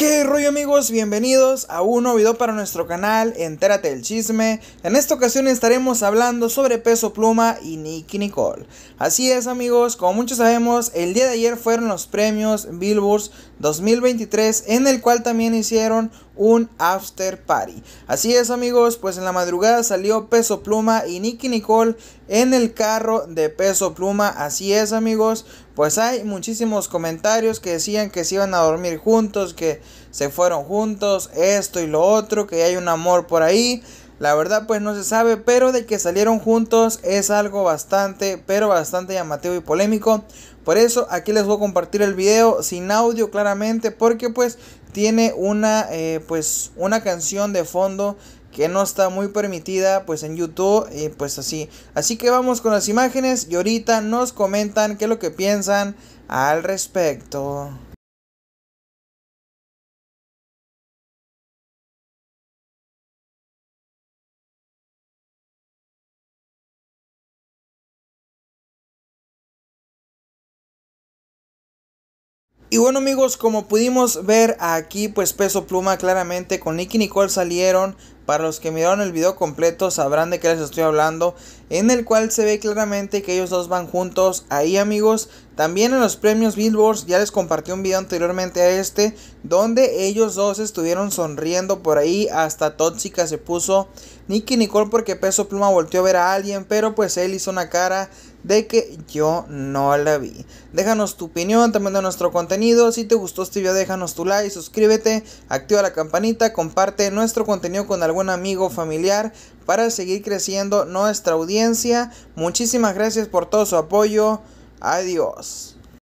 ¿Qué rollo amigos? Bienvenidos a un nuevo video para nuestro canal Entérate del chisme. En esta ocasión estaremos hablando sobre Peso Pluma y Nicky Nicole. Así es amigos, como muchos sabemos, el día de ayer fueron los premios Billboard 2023 en el cual también hicieron un after party. Así es amigos, pues en la madrugada salió Peso Pluma y Nicky Nicole en el carro de Peso Pluma. Así es amigos, pues hay muchísimos comentarios que decían que se iban a dormir juntos, que se fueron juntos, esto y lo otro, que hay un amor por ahí. La verdad pues no se sabe, pero de que salieron juntos es algo bastante, pero bastante llamativo y polémico. Por eso aquí les voy a compartir el video sin audio claramente porque pues tiene una, eh, pues, una canción de fondo que no está muy permitida pues en YouTube y pues así. Así que vamos con las imágenes y ahorita nos comentan qué es lo que piensan al respecto. Y bueno amigos, como pudimos ver aquí, pues Peso Pluma claramente con Nicky Nicole salieron. Para los que miraron el video completo sabrán de qué les estoy hablando. En el cual se ve claramente que ellos dos van juntos ahí amigos. También en los premios Billboard ya les compartí un video anteriormente a este. Donde ellos dos estuvieron sonriendo por ahí. Hasta tóxica se puso Nicky Nicole porque Peso Pluma volteó a ver a alguien. Pero pues él hizo una cara de que yo no la vi. Déjanos tu opinión también de nuestro contenido. Si te gustó este video, déjanos tu like, suscríbete, activa la campanita, comparte nuestro contenido con algún amigo familiar para seguir creciendo nuestra audiencia. Muchísimas gracias por todo su apoyo. Adiós.